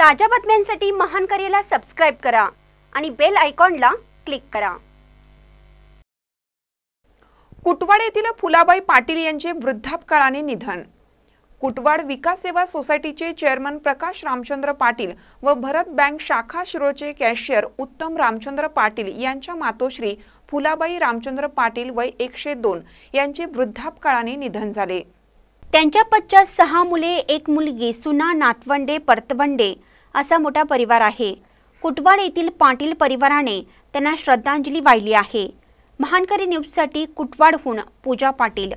ताज्या बातम्यांसाठी महान करेला सबस्क्राईब करा आणि बेल आयकॉनला क्लिक करा कुटवाड येथील फुलाबाई पाटील यांचे वृद्धापकाळाने निधन कुटवाड विकास सेवा सोसायटीचे चेअरमन प्रकाश रामचंद्र पाटील व भरत बँक शाखा शिरोचे कॅशियर उत्तम रामचंद्र पाटील यांच्या मातोश्री फुलाबाई रामचंद्र पाटील वय एकशे दोन यांचे वृद्धापकाळाने निधन झाले त्यांच्या पश्चात सहा मुले एक मुलगी सुना नातवंडे परतवंडे असा मोठा परिवार आहे कुटवाड येथील पाटील परिवाराने त्यांना श्रद्धांजली वाहिली आहे महानकरी न्यूजसाठी कुटवाडहून पूजा पाटील